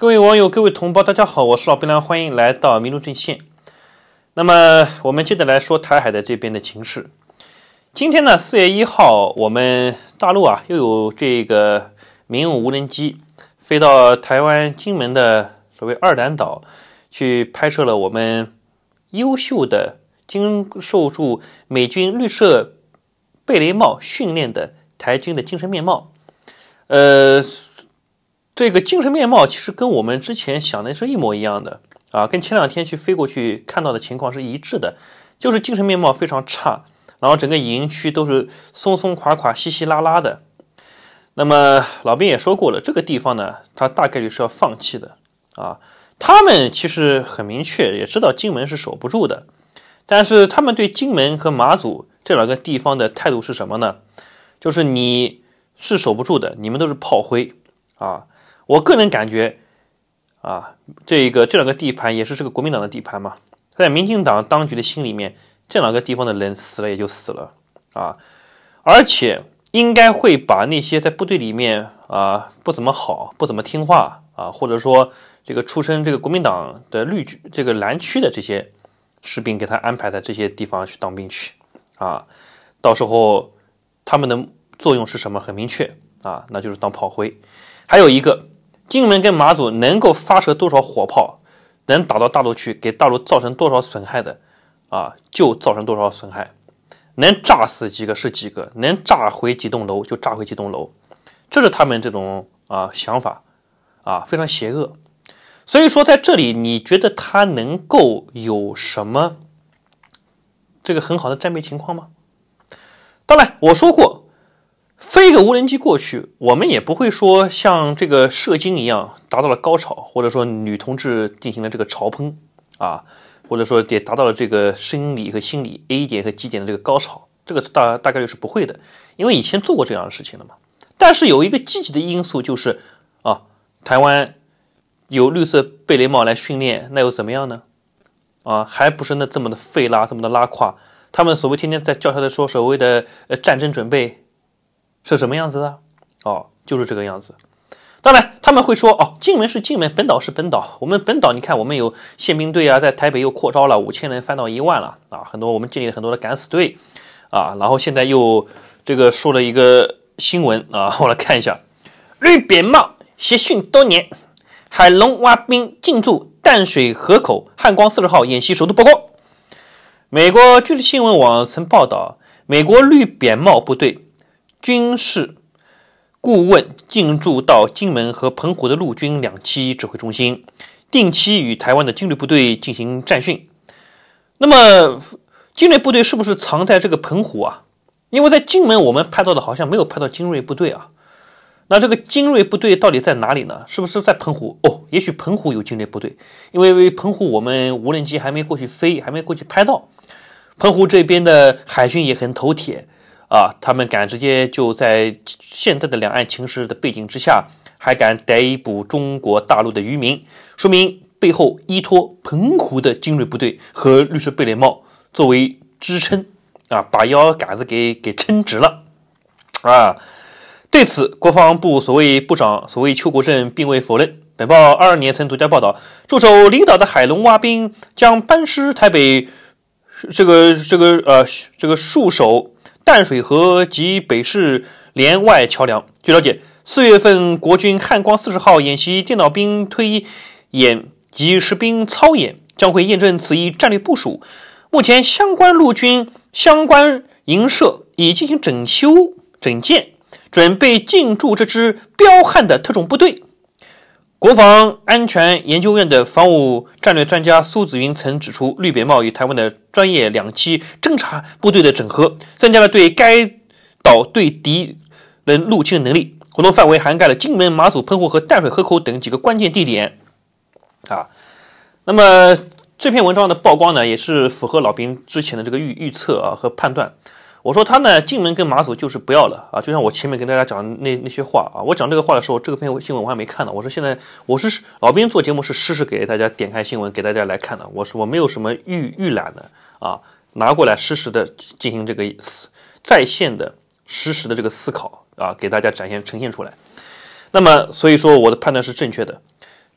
各位网友，各位同胞，大家好，我是老兵。凉，欢迎来到麋鹿阵线。那么，我们接着来说台海的这边的情势。今天呢，四月一号，我们大陆啊，又有这个民用无人机飞到台湾金门的所谓二胆岛去拍摄了我们优秀的经受住美军绿色贝雷帽训练的台军的精神面貌。呃。这个精神面貌其实跟我们之前想的是一模一样的啊，跟前两天去飞过去看到的情况是一致的，就是精神面貌非常差，然后整个营区都是松松垮垮、稀稀拉拉的。那么老兵也说过了，这个地方呢，他大概率是要放弃的啊。他们其实很明确，也知道金门是守不住的，但是他们对金门和马祖这两个地方的态度是什么呢？就是你是守不住的，你们都是炮灰啊。我个人感觉，啊，这个这两个地盘也是这个国民党的地盘嘛，在民进党当局的心里面，这两个地方的人死了也就死了啊，而且应该会把那些在部队里面啊不怎么好、不怎么听话啊，或者说这个出身这个国民党的绿区、这个蓝区的这些士兵，给他安排在这些地方去当兵去啊，到时候他们的作用是什么？很明确啊，那就是当炮灰。还有一个。金门跟马祖能够发射多少火炮，能打到大陆去，给大陆造成多少损害的，啊，就造成多少损害，能炸死几个是几个，能炸毁几栋楼就炸毁几栋楼，这是他们这种啊想法，啊，非常邪恶。所以说，在这里你觉得他能够有什么这个很好的战备情况吗？当然，我说过。飞个无人机过去，我们也不会说像这个射精一样达到了高潮，或者说女同志进行了这个潮喷啊，或者说也达到了这个生理和心理 A 点和 G 点的这个高潮，这个大大概率是不会的，因为以前做过这样的事情了嘛。但是有一个积极的因素就是，啊，台湾有绿色贝雷帽来训练，那又怎么样呢？啊，还不是那这么的费拉，这么的拉胯。他们所谓天天在叫嚣的说所谓的呃战争准备。是什么样子的？哦，就是这个样子。当然，他们会说：“哦，进门是进门，本岛是本岛。我们本岛，你看，我们有宪兵队啊，在台北又扩招了五千人，翻到一万了啊！很多我们建立了很多的敢死队啊。然后现在又这个出了一个新闻啊，我来看一下。绿扁帽协训多年，海龙挖兵进驻淡水河口汉光四十号演习首度曝光。美国《军事新闻网》曾报道，美国绿扁帽部队。军事顾问进驻到金门和澎湖的陆军两栖指挥中心，定期与台湾的精锐部队进行战训。那么，精锐部队是不是藏在这个澎湖啊？因为在金门，我们拍到的好像没有拍到精锐部队啊。那这个精锐部队到底在哪里呢？是不是在澎湖？哦，也许澎湖有精锐部队，因为澎湖我们无人机还没过去飞，还没过去拍到。澎湖这边的海训也很头铁。啊！他们敢直接就在现在的两岸情势的背景之下，还敢逮捕中国大陆的渔民，说明背后依托澎湖的精锐部队和绿色贝雷帽作为支撑，啊，把腰杆子给给撑直了，啊！对此，国防部所谓部长、所谓邱国正并未否认。本报二二年曾独家报道，驻守离岛的海龙蛙兵将班师台北，这个、这个、呃、这个戍守。淡水河及北市连外桥梁。据了解，四月份国军汉光四十号演习电脑兵推演及实兵操演将会验证此一战略部署。目前相关陆军相关营舍已进行整修整建，准备进驻这支彪悍的特种部队。国防安全研究院的防务战略专家苏子云曾指出，绿扁帽与台湾的专业两栖侦察部队的整合，增加了对该岛对敌人入侵的能力。活动范围涵盖了金门、马祖、澎湖和淡水河口等几个关键地点。啊，那么这篇文章的曝光呢，也是符合老兵之前的这个预预测啊和判断。我说他呢，进门跟马祖就是不要了啊，就像我前面跟大家讲的那那些话啊。我讲这个话的时候，这个篇新闻我还没看呢。我说现在我是老兵做节目，是实时给大家点开新闻给大家来看的。我说我没有什么预预览的啊，拿过来实时的进行这个在线的实时的这个思考啊，给大家展现呈现出来。那么所以说我的判断是正确的，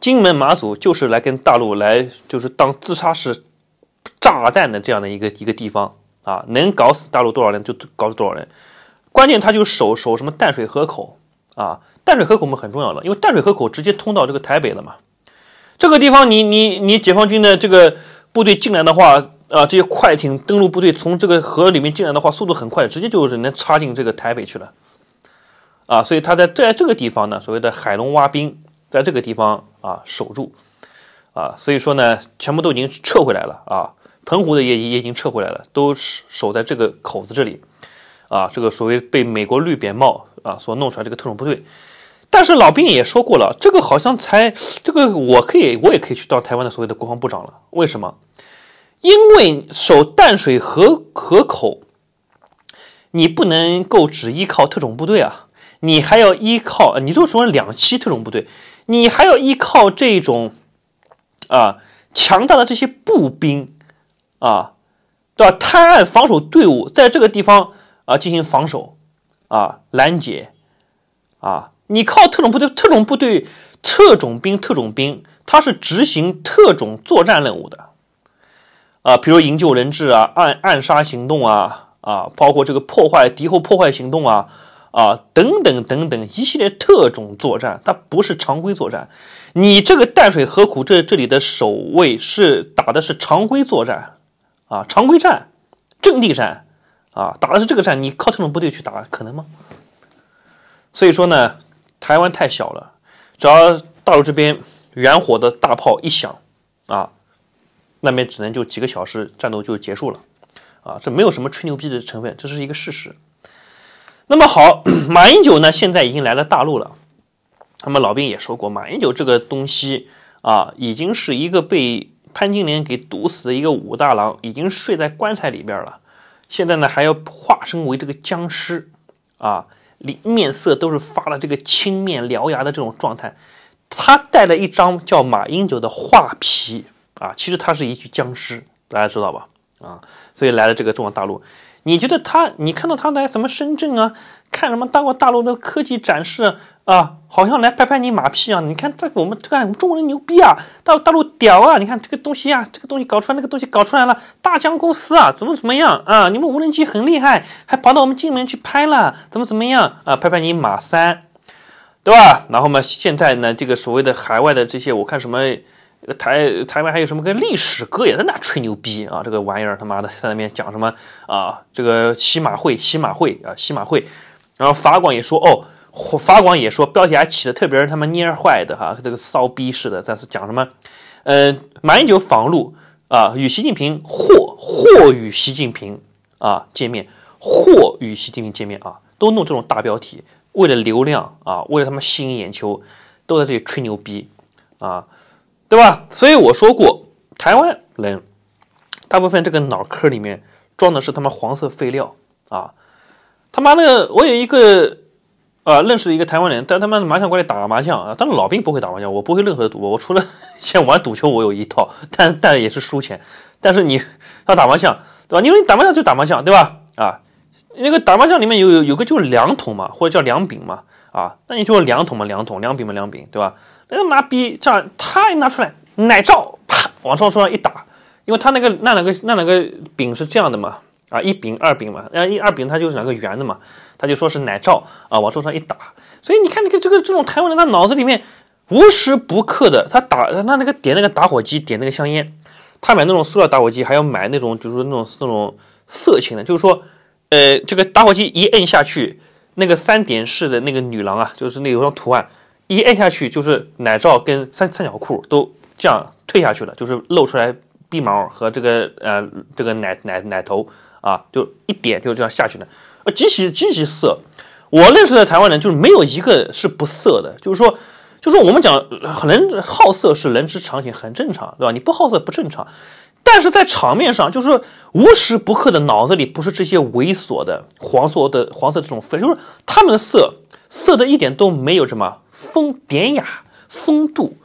金门马祖就是来跟大陆来就是当自杀式炸弹的这样的一个一个地方。啊，能搞死大陆多少人就搞死多少人，关键他就守守什么淡水河口啊，淡水河口我们很重要的，因为淡水河口直接通到这个台北了嘛，这个地方你你你解放军的这个部队进来的话，啊，这些快艇登陆部队从这个河里面进来的话，速度很快，直接就是能插进这个台北去了，啊，所以他在在这个地方呢，所谓的海龙挖兵，在这个地方啊守住，啊，所以说呢，全部都已经撤回来了啊。澎湖的也也已经撤回来了，都守守在这个口子这里，啊，这个所谓被美国绿扁帽啊所弄出来这个特种部队，但是老兵也说过了，这个好像才这个我可以我也可以去当台湾的所谓的国防部长了，为什么？因为守淡水河河口，你不能够只依靠特种部队啊，你还要依靠，你就说两栖特种部队，你还要依靠这种啊强大的这些步兵。啊，对吧？探案防守队伍在这个地方啊进行防守啊拦截啊，你靠特种部队，特种部队特种兵特种兵，他是执行特种作战任务的啊，比如营救人质啊、暗暗杀行动啊啊，包括这个破坏敌后破坏行动啊啊等等等等一系列特种作战，它不是常规作战。你这个淡水河谷这这里的守卫是打的是常规作战。啊，常规战、阵地战，啊，打的是这个战，你靠特种部队去打可能吗？所以说呢，台湾太小了，只要大陆这边远火的大炮一响，啊，那边只能就几个小时战斗就结束了，啊，这没有什么吹牛逼的成分，这是一个事实。那么好，马英九呢，现在已经来了大陆了，那么老兵也说过，马英九这个东西啊，已经是一个被。潘金莲给毒死的一个武大郎已经睡在棺材里边了，现在呢还要化身为这个僵尸啊，里面色都是发了这个青面獠牙的这种状态。他带了一张叫马英九的画皮啊，其实他是一具僵尸，大家知道吧？啊，所以来了这个中国大陆，你觉得他？你看到他来什么深圳啊？看什么？大过大陆的科技展示啊，好像来拍拍你马屁啊！你看，这个我们这我们中国人牛逼啊，大大陆屌啊！你看这个东西啊，这个东西搞出来，那个东西搞出来了，大疆公司啊，怎么怎么样啊？你们无人机很厉害，还跑到我们金门去拍了，怎么怎么样啊？拍拍你马三，对吧？然后嘛，现在呢，这个所谓的海外的这些，我看什么台台湾还有什么跟历史哥也在那吹牛逼啊！这个玩意儿他妈的在那边讲什么啊？这个骑马会，骑马会啊，骑马会。然后法广也说，哦，法广也说，标题还起的特别是他妈蔫坏的哈，这个骚逼似的，在是讲什么？呃，满酒访路啊，与习近平或或与习近平啊见面，或与习近平见面啊，都弄这种大标题，为了流量啊，为了他妈吸引眼球，都在这里吹牛逼啊，对吧？所以我说过，台湾人大部分这个脑壳里面装的是他妈黄色废料啊。他妈的，我有一个啊，认识一个台湾人，但他妈的麻将馆里打麻将啊。但是老兵不会打麻将，我不会任何赌，博，我除了像 玩赌球，我有一套，但但也是输钱。但是你要打麻将，对吧？你说你打麻将就打麻将，对吧？啊，那个打麻将里面有有有个就是两桶嘛，或者叫两饼嘛，啊，那你就两桶嘛，两桶，两饼嘛，两饼，对吧？那他妈逼这样，他一拿出来奶罩啪往上说一打，因为他那个那两个那两个饼是这样的嘛。啊，一饼二饼嘛，那一二饼它就是两个圆的嘛，他就说是奶罩啊，往桌上一打，所以你看那个这个这种台湾人，他脑子里面无时不刻的，他打他那个点那个打火机，点那个香烟，他买那种塑料打火机，还要买那种就是说那种那种色情的，就是说，呃，这个打火机一摁下去，那个三点式的那个女郎啊，就是那有种图案，一摁下去就是奶罩跟三三角裤都这样退下去了，就是露出来。鼻毛和这个呃这个奶奶奶头啊，就一点就这样下去的，极其极其色。我认识的台湾人就是没有一个是不色的，就是说，就是我们讲，可能好色是人之常情，很正常，对吧？你不好色不正常。但是在场面上，就是无时不刻的脑子里不是这些猥琐的黄色的黄色这种粉，就是他们的色色的一点都没有什么风典雅风度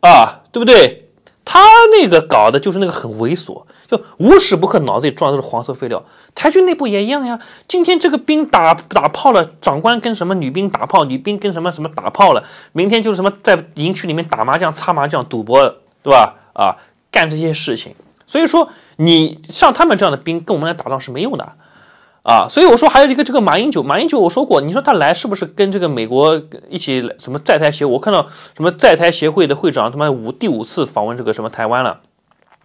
啊，对不对？他那个搞的就是那个很猥琐，就无时不刻脑子里装的都是黄色废料。台军内部也一样呀，今天这个兵打打炮了，长官跟什么女兵打炮，女兵跟什么什么打炮了，明天就什么在营区里面打麻将、擦麻将、赌博，对吧？啊，干这些事情。所以说，你像他们这样的兵，跟我们来打仗是没用的。啊，所以我说还有一个这个马英九，马英九我说过，你说他来是不是跟这个美国一起什么在台协？我看到什么在台协会的会长他妈五第五次访问这个什么台湾了，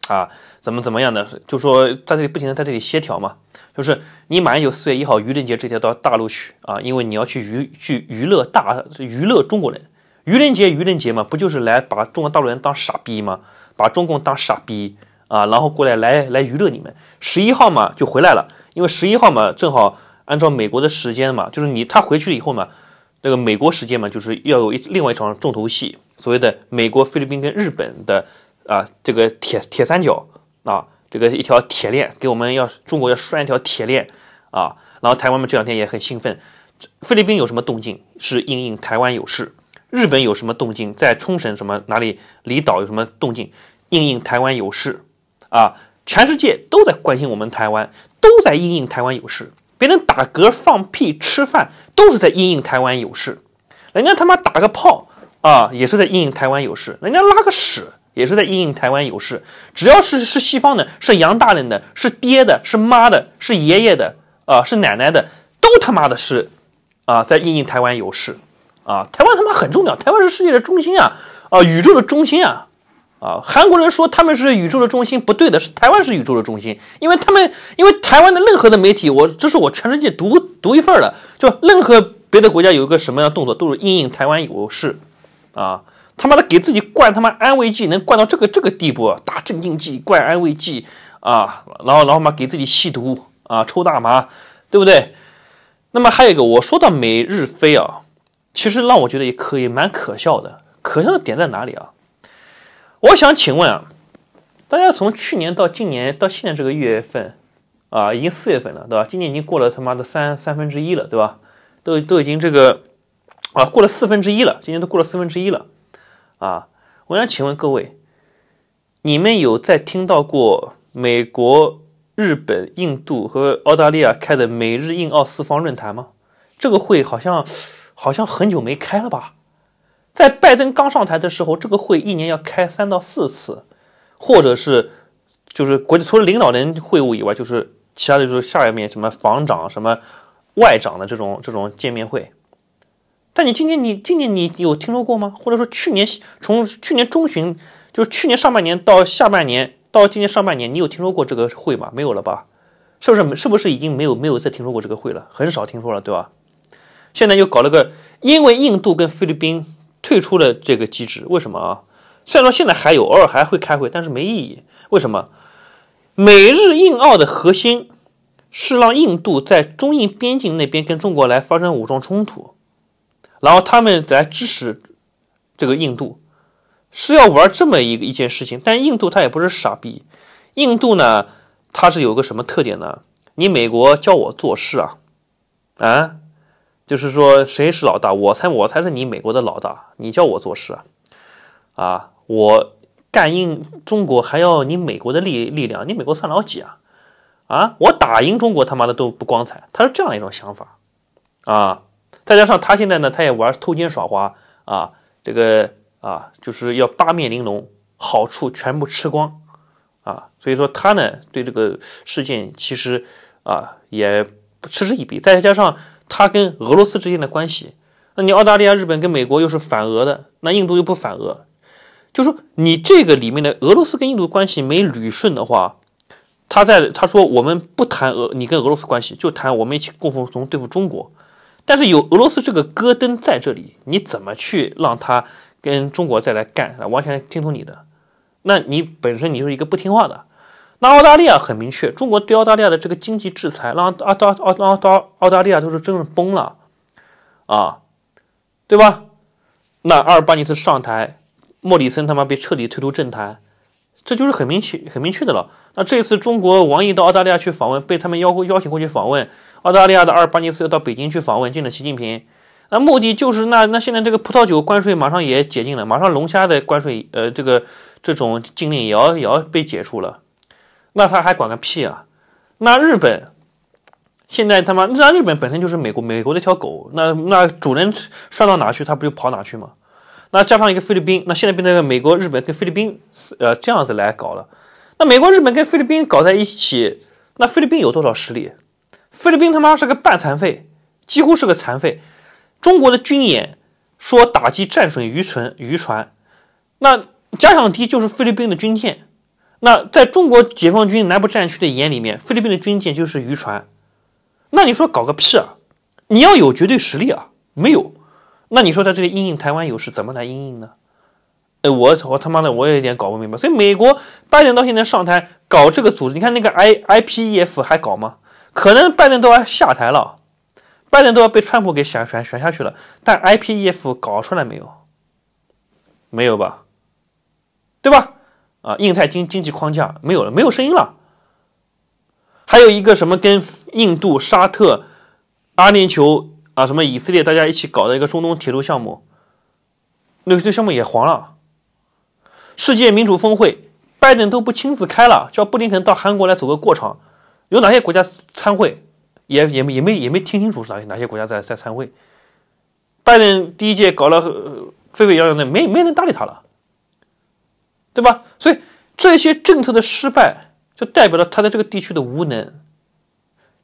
啊，怎么怎么样的？就说在这里不停的在这里协调嘛，就是你马英九四月一号愚人节这天到大陆去啊，因为你要去娱去娱乐大娱乐中国人，愚人节愚人节嘛，不就是来把中国大陆人当傻逼吗？把中共当傻逼。啊，然后过来来来娱乐你们，十一号嘛就回来了，因为十一号嘛正好按照美国的时间嘛，就是你他回去以后嘛，这个美国时间嘛，就是要有一另外一场重头戏，所谓的美国、菲律宾跟日本的啊这个铁铁三角啊，这个一条铁链给我们要中国要拴一条铁链啊，然后台湾们这两天也很兴奋，菲律宾有什么动静是应应台湾有事，日本有什么动静在冲绳什么哪里离岛有什么动静，应应台湾有事。啊！全世界都在关心我们台湾，都在因应台湾有事。别人打嗝放屁吃饭，都是在因应台湾有事。人家他妈打个炮啊，也是在因应台湾有事。人家拉个屎也是在因应台湾有事。只要是是西方的，是洋大人的是爹的，是妈的，是爷爷的啊，是奶奶的，都他妈的是啊，在因应台湾有事。啊，台湾他妈很重要，台湾是世界的中心啊啊，宇宙的中心啊！啊，韩国人说他们是宇宙的中心，不对的，是台湾是宇宙的中心，因为他们因为台湾的任何的媒体，我这是我全世界独独一份儿就任何别的国家有一个什么样动作，都是因应台湾有事，啊，他妈的给自己灌他妈安慰剂，能灌到这个这个地步，打镇静剂，灌安慰剂，啊，然后然后嘛给自己吸毒啊，抽大麻，对不对？那么还有一个，我说到美日菲啊，其实让我觉得也可以蛮可笑的，可笑的点在哪里啊？我想请问啊，大家从去年到今年到现在这个月份，啊，已经四月份了，对吧？今年已经过了他妈的三三分之一了，对吧？都都已经这个啊，过了四分之一了，今年都过了四分之一了，啊！我想请问各位，你们有在听到过美国、日本、印度和澳大利亚开的美日印澳四方论坛吗？这个会好像好像很久没开了吧？在拜登刚上台的时候，这个会一年要开三到四次，或者是就是国际除了领导人会晤以外，就是其他的就是下面什么防长、什么外长的这种这种见面会。但你今天你今年你有听说过吗？或者说去年从去年中旬，就是去年上半年到下半年到今年上半年，你有听说过这个会吗？没有了吧？是不是？是不是已经没有没有再听说过这个会了？很少听说了，对吧？现在又搞了个，因为印度跟菲律宾。退出了这个机制，为什么啊？虽然说现在还有，偶尔还会开会，但是没意义。为什么？美日印澳的核心是让印度在中印边境那边跟中国来发生武装冲突，然后他们来支持这个印度，是要玩这么一个一件事情。但印度他也不是傻逼，印度呢，它是有个什么特点呢？你美国教我做事啊，啊？就是说，谁是老大？我才我才是你美国的老大，你叫我做事啊？啊，我干赢中国还要你美国的力力量，你美国算老几啊？啊，我打赢中国他妈的都不光彩。他是这样一种想法啊。再加上他现在呢，他也玩偷奸耍滑啊，这个啊，就是要八面玲珑，好处全部吃光啊。所以说他呢，对这个事件其实啊也嗤之以鼻。再加上。他跟俄罗斯之间的关系，那你澳大利亚、日本跟美国又是反俄的，那印度又不反俄，就说你这个里面的俄罗斯跟印度关系没捋顺的话，他在他说我们不谈俄，你跟俄罗斯关系就谈我们一起共同对付中国，但是有俄罗斯这个戈登在这里，你怎么去让他跟中国再来干？完全听从你的，那你本身你就是一个不听话的。那澳大利亚很明确，中国对澳大利亚的这个经济制裁，让澳澳澳澳澳澳大利亚就是真的崩了，啊，对吧？那阿尔巴尼斯上台，莫里森他妈被彻底推出政坛，这就是很明确很明确的了。那这次中国王毅到澳大利亚去访问，被他们邀邀请过去访问，澳大利亚的阿尔巴尼斯要到北京去访问，见了习近平，那目的就是那那现在这个葡萄酒关税马上也解禁了，马上龙虾的关税呃这个这种禁令也要也要被解除了。那他还管个屁啊！那日本现在他妈那日本本身就是美国美国那条狗，那那主人拴到哪去，他不就跑哪去吗？那加上一个菲律宾，那现在被那个美国、日本跟菲律宾呃这样子来搞了。那美国、日本跟菲律宾搞在一起，那菲律宾有多少实力？菲律宾他妈是个半残废，几乎是个残废。中国的军演说打击战损渔船、渔船，那假想敌就是菲律宾的军舰。那在中国解放军南部战区的眼里面，菲律宾的军舰就是渔船，那你说搞个屁啊！你要有绝对实力啊，没有，那你说在这里阴影台湾有事怎么来阴影呢？哎，我我他妈的我有点搞不明白。所以美国拜登到现在上台搞这个组织，你看那个 I I P E F 还搞吗？可能拜登都要下台了，拜登都要被川普给选选选下去了，但 I P E F 搞出来没有？没有吧？对吧？啊，印太经经济框架没有了，没有声音了。还有一个什么跟印度、沙特、阿联酋啊，什么以色列，大家一起搞的一个中东铁路项目，那个项目也黄了。世界民主峰会，拜登都不亲自开了，叫布林肯到韩国来走个过场。有哪些国家参会？也也也没也没听清楚是哪些国家在在参会。拜登第一届搞了沸沸扬扬的，没没人搭理他了。对吧？所以这些政策的失败，就代表了他在这个地区的无能。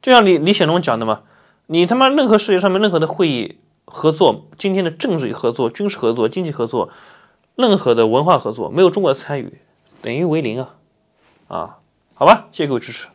就像李李显龙讲的嘛，你他妈任何世界上面任何的会议合作，今天的政治合作、军事合作、经济合作，任何的文化合作，没有中国的参与，等于为零啊！啊，好吧，谢谢各位支持。